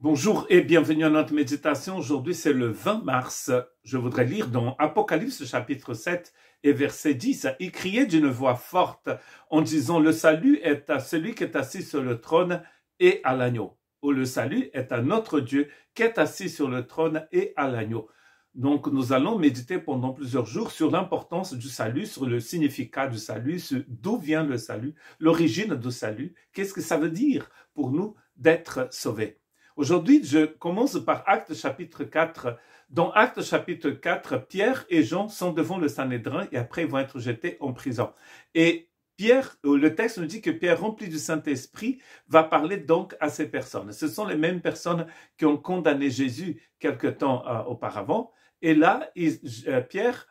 Bonjour et bienvenue à notre méditation. Aujourd'hui, c'est le 20 mars. Je voudrais lire dans Apocalypse chapitre 7 et verset 10. Il criait d'une voix forte en disant Le salut est à celui qui est assis sur le trône et à l'agneau. Ou oh, le salut est à notre Dieu qui est assis sur le trône et à l'agneau. Donc, nous allons méditer pendant plusieurs jours sur l'importance du salut, sur le significat du salut, d'où vient le salut, l'origine du salut, qu'est-ce que ça veut dire pour nous d'être sauvés. Aujourd'hui, je commence par Acte chapitre 4. Dans Acte chapitre 4, Pierre et Jean sont devant le Sanhédrin et après ils vont être jetés en prison. Et Pierre, euh, le texte nous dit que Pierre, rempli du Saint-Esprit, va parler donc à ces personnes. Ce sont les mêmes personnes qui ont condamné Jésus quelque temps euh, auparavant. Et là, euh, Pierre,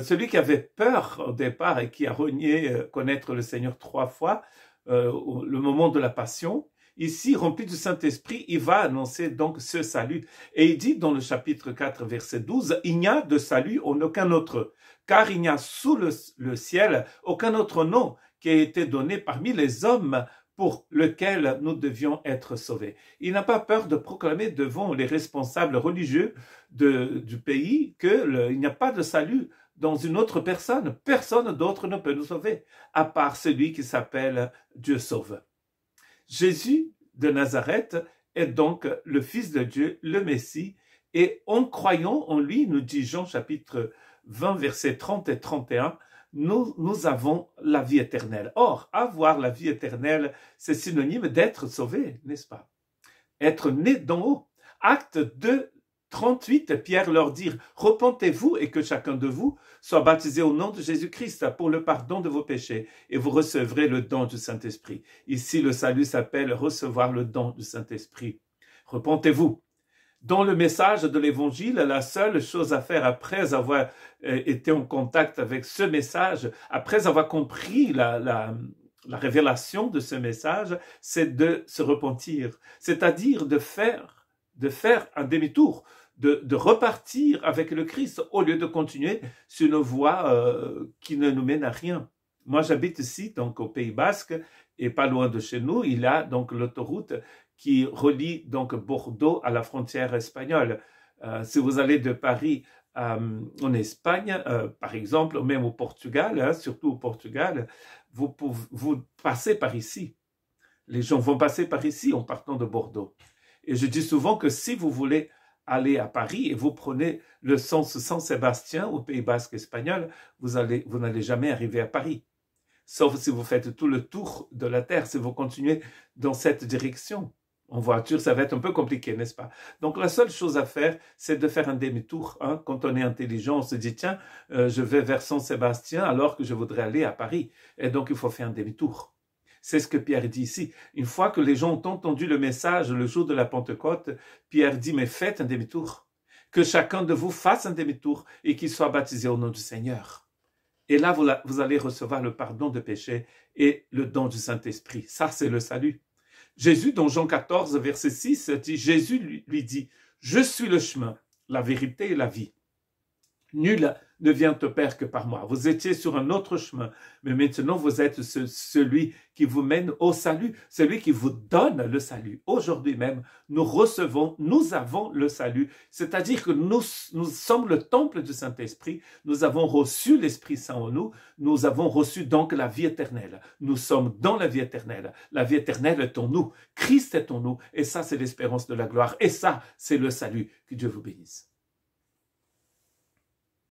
celui qui avait peur au départ et qui a renié connaître le Seigneur trois fois, le moment de la passion, ici rempli du Saint-Esprit, il va annoncer donc ce salut. Et il dit dans le chapitre 4, verset 12, Il n'y a de salut en aucun autre, car il n'y a sous le, ciel aucun autre nom qui ait été donné parmi les hommes pour lequel nous devions être sauvés. Il n'a pas peur de proclamer devant les responsables religieux de, du pays qu'il n'y a pas de salut dans une autre personne. Personne d'autre ne peut nous sauver, à part celui qui s'appelle Dieu sauve. Jésus de Nazareth est donc le Fils de Dieu, le Messie, et en croyant en lui, nous dit Jean chapitre 20, versets 30 et 31, nous, nous avons la vie éternelle. Or, avoir la vie éternelle, c'est synonyme d'être sauvé, n'est-ce pas Être né d'en haut. Acte 2, 38, Pierre leur dit, Repentez-vous et que chacun de vous soit baptisé au nom de Jésus-Christ pour le pardon de vos péchés, et vous recevrez le don du Saint-Esprit. Ici, le salut s'appelle recevoir le don du Saint-Esprit. Repentez-vous. Dans le message de l'Évangile, la seule chose à faire après avoir euh, été en contact avec ce message, après avoir compris la, la révélation de ce message, c'est de se repentir, c'est-à-dire de faire de faire un demi-tour, de, repartir avec le Christ au lieu de continuer sur une voie euh, qui ne nous mène à rien. Moi, j'habite ici, donc au Pays Basque, et pas loin de chez nous, il y a donc l'autoroute qui relie donc Bordeaux à la frontière espagnole. Euh, si vous allez de Paris euh, en Espagne, par exemple, même au Portugal, hein, surtout au Portugal, vous, vous passez par ici. Les gens vont passer par ici en partant de Bordeaux. Et je dis souvent que si vous voulez allez à Paris et vous prenez le sens Saint-Sébastien au Pays Basque espagnol, vous allez, vous n'allez jamais arriver à Paris. Sauf si vous faites tout le tour de la Terre, si vous continuez dans cette direction. En voiture, ça va être un peu compliqué, n'est-ce pas Donc la seule chose à faire, c'est de faire un demi-tour. Hein. Quand on est intelligent, on se dit, tiens, euh, je vais vers Saint-Sébastien alors que je voudrais aller à Paris. Et donc il faut faire un demi-tour. C'est ce que Pierre dit ici. Une fois que les gens ont entendu le message le jour de la Pentecôte, Pierre dit, mais faites un demi-tour. Que chacun de vous fasse un demi-tour et qu'il soit baptisé au nom du Seigneur. Et là, vous, allez recevoir le pardon de péché et le don du Saint-Esprit. Ça, c'est le salut. Jésus, dans Jean 14, verset 6, dit, Jésus lui dit, je suis le chemin, la vérité et la vie. Nul ne vient au Père que par moi. Vous étiez sur un autre chemin, mais maintenant vous êtes celui qui vous mène au salut, celui qui vous donne le salut. Aujourd'hui même, nous recevons, nous avons le salut, c'est-à-dire que nous, nous sommes le temple du Saint-Esprit, nous avons reçu l'Esprit Saint en nous, nous avons reçu donc la vie éternelle. Nous sommes dans la vie éternelle. La vie éternelle est en nous, Christ est en nous, et ça c'est l'espérance de la gloire, et ça c'est le salut. Que Dieu vous bénisse.